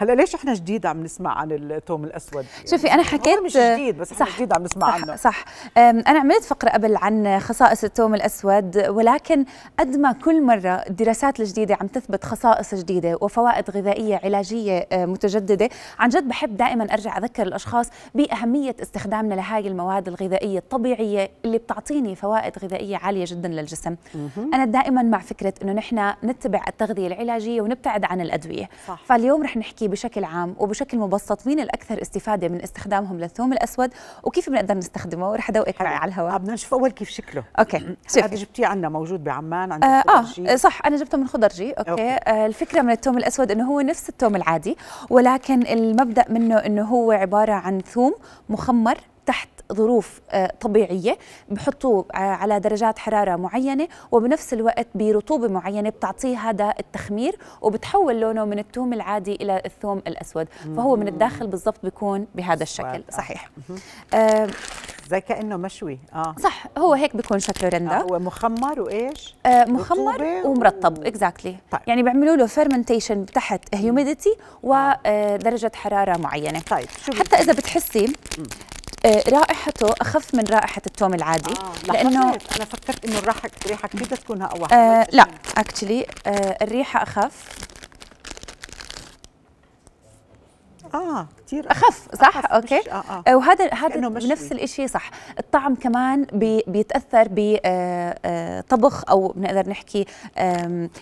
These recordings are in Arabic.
هلا ليش احنا جديد عم نسمع عن الثوم الاسود؟ يعني شوفي انا حكيت مش جديد بس صح احنا جديد عم نسمع صح عنه صح انا عملت فقره قبل عن خصائص الثوم الاسود ولكن قد ما كل مره الدراسات الجديده عم تثبت خصائص جديده وفوائد غذائيه علاجيه متجدده عن جد بحب دائما ارجع اذكر الاشخاص باهميه استخدامنا لهاي المواد الغذائيه الطبيعيه اللي بتعطيني فوائد غذائيه عاليه جدا للجسم انا دائما مع فكره انه نحن نتبع التغذيه العلاجيه ونبتعد عن الادويه صح. فاليوم رح نحكي بشكل عام وبشكل مبسط مين الاكثر استفاده من استخدامهم للثوم الاسود وكيف بنقدر نستخدمه رح ادوقك على الهواء آه، بدنا نشوف اول كيف شكله اوكي شوف هذا جبتيه عندنا موجود بعمان عند آه, آه صح انا جبته من خضرجي اوكي, أوكي. آه الفكره من الثوم الاسود انه هو نفس الثوم العادي ولكن المبدا منه انه هو عباره عن ثوم مخمر تحت ظروف آه، طبيعيه بحطوه آه، على درجات حراره معينه وبنفس الوقت برطوبه معينه بتعطيه هذا التخمير وبتحول لونه من الثوم العادي الى الثوم الاسود فهو من الداخل بالضبط بيكون بهذا الشكل آه. صحيح زي كانه مشوي اه صح هو هيك بيكون شكله رندا آه هو مخمر وايش آه مخمر ومرطب اكزاكتلي و... exactly. طيب. يعني بيعملوا له فيرمنتيشن تحت هيوميديتي ودرجه حراره معينه طيب شو حتى اذا بتحسي آه، رائحته اخف من رائحه التوم العادي آه. لانه انا فكرت انه الريحه ريحه كثير تكون اقوى آه لا اكشلي آه الريحه اخف اه كثير اخف صح أخف اوكي مش... آه آه. وهذا هذا نفس الشيء صح الطعم كمان بي... بيتاثر بطبخ آه، آه، او بنقدر نحكي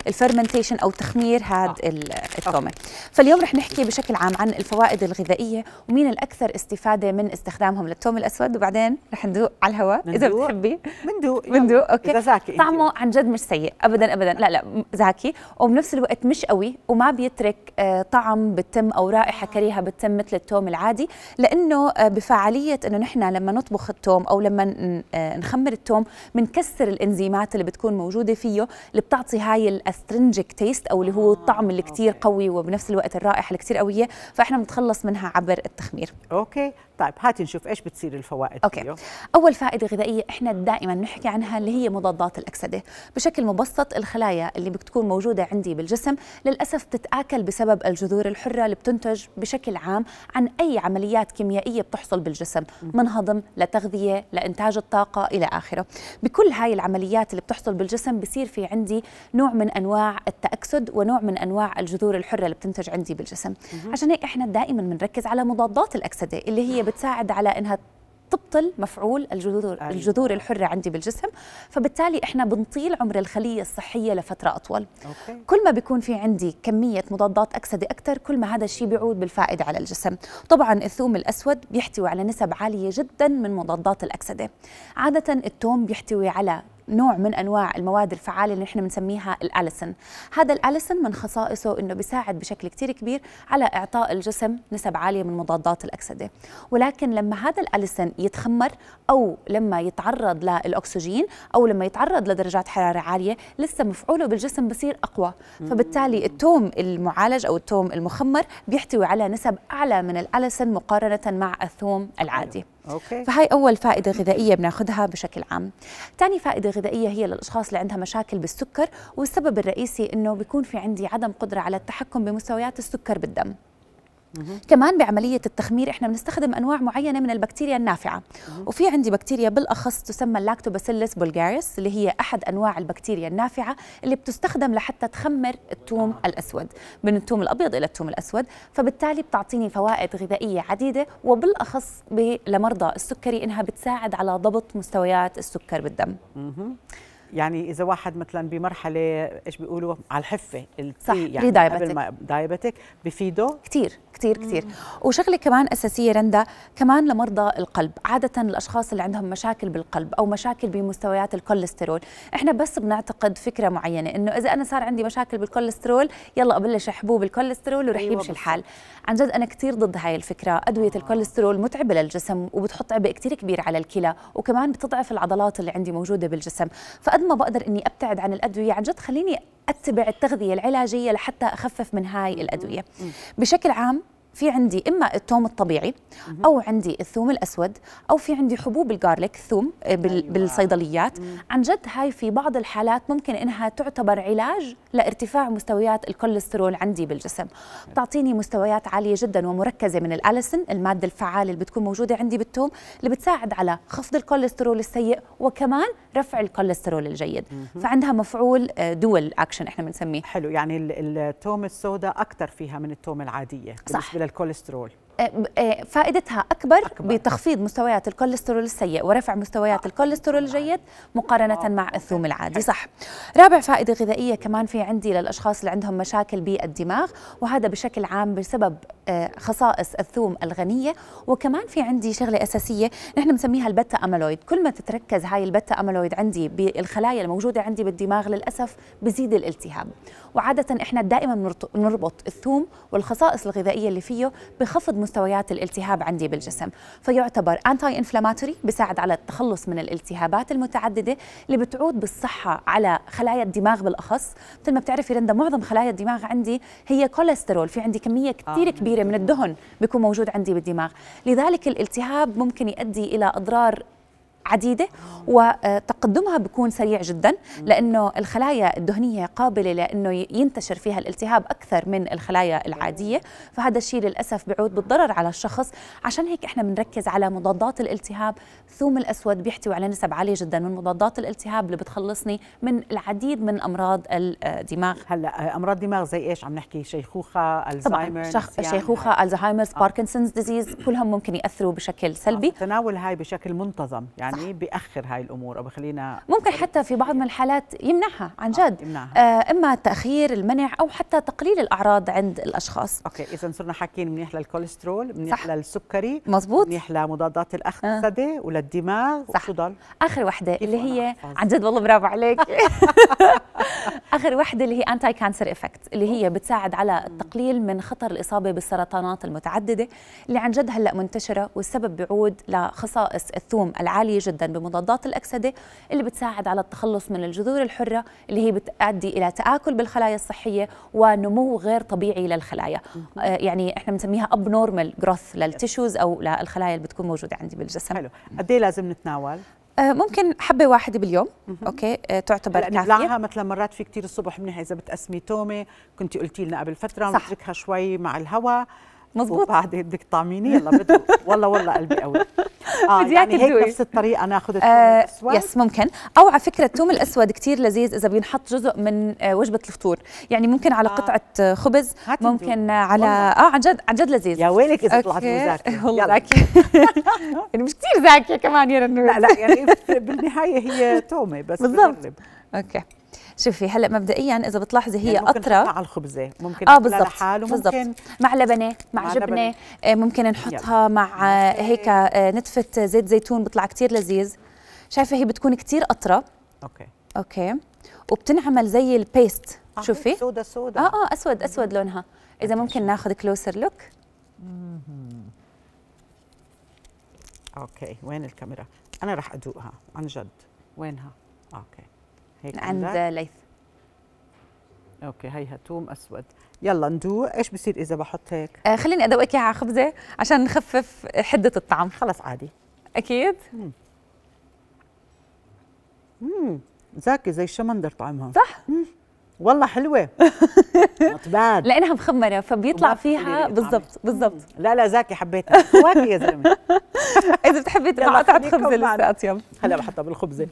الفرمنتيشن او تخمير هذا آه. آه. التومه فاليوم رح نحكي بشكل عام عن الفوائد الغذائيه ومين الاكثر استفاده من استخدامهم للثوم الاسود وبعدين رح ندوق على الهواء اذا بتحبي بندوق بندوق اوكي إذا زاكي طعمه عن جد مش سيء ابدا ابدا لا لا زاكي وبنفس الوقت مش قوي وما بيترك طعم بالتم او رائحه كريهه بالتم مثل التوم العادي لانه آه، بفعاليه انه نحن لما نطبخ التوم او لما آه، نخمر التوم بنكسر الانزيمات اللي بتكون موجوده فيه اللي بتعطي هاي الاسترنجك تيست او اللي هو آه، الطعم اللي كثير قوي وبنفس الوقت الرائحه اللي كثير قويه فاحنا بنتخلص منها عبر التخمير اوكي طيب هاتي نشوف ايش بتصير الفوائد اوكي فيه. اول فائده غذائيه احنا دائما بنحكي عنها اللي هي مضادات الاكسده بشكل مبسط الخلايا اللي بتكون موجوده عندي بالجسم للاسف بتتاكل بسبب الجذور الحره اللي بتنتج بشكل عام عن اي عمليات كيميائيه بتحصل بالجسم من هضم لتغذيه لانتاج الطاقه الى اخره بكل هاي العمليات اللي بتحصل بالجسم بصير في عندي نوع من انواع التاكسد ونوع من انواع الجذور الحره اللي بتنتج عندي بالجسم عشان هيك احنا دائما بنركز على مضادات الاكسده اللي هي بتساعد على انها تبطل مفعول الجذور أيوة. الجذور الحره عندي بالجسم فبالتالي احنا بنطيل عمر الخليه الصحيه لفتره اطول أوكي. كل ما بيكون في عندي كميه مضادات اكسده اكثر كل ما هذا الشيء بيعود بالفائده على الجسم طبعا الثوم الاسود بيحتوي على نسب عاليه جدا من مضادات الاكسده عاده الثوم بيحتوي على نوع من انواع المواد الفعاله اللي نحن بنسميها الاليسن هذا الاليسن من خصائصه انه بيساعد بشكل كتير كبير على اعطاء الجسم نسب عاليه من مضادات الاكسده ولكن لما هذا الاليسن يتخمر او لما يتعرض للاكسجين او لما يتعرض لدرجات حراره عاليه لسه مفعوله بالجسم بصير اقوى فبالتالي التوم المعالج او التوم المخمر بيحتوي على نسب اعلى من الاليسن مقارنه مع الثوم العادي أوكي. فهي أول فائدة غذائية بناخدها بشكل عام ثاني فائدة غذائية هي للأشخاص اللي عندها مشاكل بالسكر والسبب الرئيسي أنه بيكون في عندي عدم قدرة على التحكم بمستويات السكر بالدم مه. كمان بعمليه التخمير احنا بنستخدم انواع معينه من البكتيريا النافعه مه. وفي عندي بكتيريا بالاخص تسمى اللاكتوباسيلس بولغاريس اللي هي احد انواع البكتيريا النافعه اللي بتستخدم لحتى تخمر الثوم الاسود من الثوم الابيض الى الثوم الاسود فبالتالي بتعطيني فوائد غذائيه عديده وبالاخص لمرضى السكري انها بتساعد على ضبط مستويات السكر بالدم مه. يعني اذا واحد مثلا بمرحله ايش بيقولوا على الحفه صح يعني دايبتك. قبل ما دايبتك بفيده كثير كثير كثير وشغله كمان اساسيه رندا كمان لمرضى القلب عاده الاشخاص اللي عندهم مشاكل بالقلب او مشاكل بمستويات الكوليسترول احنا بس بنعتقد فكره معينه انه اذا انا صار عندي مشاكل بالكوليسترول يلا ابلش حبوب الكوليسترول ورح أيوة يمشي الحال عن جد انا كثير ضد هاي الفكره ادويه آه. الكوليسترول متعبه للجسم وبتحط عبء كثير كبير على الكلى وكمان بتضعف العضلات اللي عندي موجوده بالجسم فقد ما بقدر اني ابتعد عن الادويه عن جد خليني اتبع التغذيه العلاجيه لحتى اخفف من هاي الادويه بشكل عام في عندي اما الثوم الطبيعي او عندي الثوم الاسود او في عندي حبوب الجارليك الثوم آه، أيوة. بالصيدليات عن جد هاي في بعض الحالات ممكن انها تعتبر علاج لارتفاع مستويات الكوليسترول عندي بالجسم بتعطيني مستويات عاليه جدا ومركزه من الاليسن الماده الفعاله اللي بتكون موجوده عندي بالثوم اللي بتساعد على خفض الكوليسترول السيء وكمان رفع الكوليسترول الجيد فعندها مفعول دول آه، اكشن احنا بنسميه حلو يعني الثوم السوداء اكثر فيها من الثوم العاديه صح. بالنسبه للكوليسترول آه، آه، فائدتها أكبر, أكبر بتخفيض مستويات الكوليسترول السيء ورفع مستويات آه. الكوليسترول الجيد مقارنة مع الثوم العادي صح رابع فائدة غذائية كمان في عندي للأشخاص اللي عندهم مشاكل بالدماغ وهذا بشكل عام بسبب خصائص الثوم الغنية وكمان في عندي شغلة أساسية نحن بنسميها البتا أميلويد كل ما تتركز هاي البتا أميلويد عندي بالخلايا الموجودة عندي بالدماغ للأسف بزيد الالتهاب وعادة إحنا دائما نربط الثوم والخصائص الغذائية اللي فيه فيه بخفض مستويات الالتهاب عندي بالجسم فيعتبر انتي انفلاماتوري بيساعد على التخلص من الالتهابات المتعدده اللي بتعود بالصحه على خلايا الدماغ بالاخص مثل ما بتعرفي رندا معظم خلايا الدماغ عندي هي كوليسترول في عندي كميه كثير آه. كبيره من الدهن بيكون موجود عندي بالدماغ لذلك الالتهاب ممكن يؤدي الى اضرار عديده وتقدمها بيكون سريع جدا لانه الخلايا الدهنيه قابله لانه ينتشر فيها الالتهاب اكثر من الخلايا العاديه فهذا الشيء للاسف بيعود بالضرر على الشخص عشان هيك احنا بنركز على مضادات الالتهاب الثوم الاسود بيحتوي على نسب عاليه جدا من مضادات الالتهاب اللي بتخلصني من العديد من امراض الدماغ هلا امراض دماغ زي ايش عم نحكي شيخوخه الزهايمر شخ... يعني شيخوخه الزهايمر باركنسونز ديزيز كلهم ممكن ياثروا بشكل سلبي آه، تناول هاي بشكل منتظم يعني يعني بأخر هاي الامور او بخلينا ممكن حتى في بعض من الحالات يمنعها عن آه، جد يمنعها. آه، اما تاخير المنع او حتى تقليل الاعراض عند الاشخاص اوكي اذا صرنا حاكيين منيح للكوليسترول منيح للسكري مزبوط منيح لمضادات الاخسده آه. وللدماغ صح وشو اخر وحده اللي هي عن جد والله برافو عليك اخر وحده اللي هي انتي كانسر افكت اللي هي بتساعد على التقليل من خطر الاصابه بالسرطانات المتعدده اللي عن جد هلا منتشره والسبب بيعود لخصائص الثوم العاليه جدا بمضادات الاكسده اللي بتساعد على التخلص من الجذور الحره اللي هي بتؤدي الى تاكل بالخلايا الصحيه ونمو غير طبيعي للخلايا آه يعني احنا بنسميها اب نورمال جروث للتشوز او للخلايا اللي بتكون موجوده عندي بالجسم حلو قد ايه لازم نتناول آه، ممكن حبة واحدة باليوم اوكي آه، تعتبر كافية نبلعها مثلا مرات في كثير الصبح منها اذا بتقسمي تومة كنت قلتي لنا قبل فترة بنتركها شوي مع الهواء مزبوط عادي بدك تطعميني يلا بدو والله والله قلبي قوي اه بدي يعني هيك نفس الطريقه ناخذ الثوم آه الاسود يس ممكن او على فكره الثوم الاسود كثير لذيذ اذا بينحط جزء من آه وجبه الفطور يعني ممكن على آه. قطعه خبز ممكن على والله. اه عن جد عن جد لذيذ يا ويلك اذا طلعت مذاكره والله يعني مش كثير ذاكيه كمان يا رنور لا لا يعني بالنهايه هي تومه بس بالضبط اوكي شوفي هلا مبدئيا اذا بتلاحظي هي يعني اطرى ممكن على الخبزه ممكن اه بالضبط بالضبط مع لبنه مع, مع جبنه لبنة. آه، ممكن نحطها يلا. مع آه، هيك آه، نتفه زيت زيتون بيطلع كثير لذيذ شايفه هي بتكون كثير اطرى اوكي اوكي وبتنعمل زي البيست آه شوفي سودا سودا اه اه اسود اسود لونها اذا ممكن ناخذ كلوسر لوك اوكي وين الكاميرا انا راح ادوقها عن جد وينها اوكي هيك عند ليث اوكي هيها توم اسود يلا ندوق ايش بصير اذا بحط هيك آه خليني ادوقك اياها على خبزه عشان نخفف حده الطعم خلص عادي اكيد امم زاكي زي الشمندر طعمها صح مم. والله حلوه نوت باد لانها مخمره فبيطلع فيها بالضبط بالضبط لا لا زاكي حبيتها واكي يا زلمه اذا بتحبي تقطعي خبزه لسه اطيب هلا بحطها بالخبزه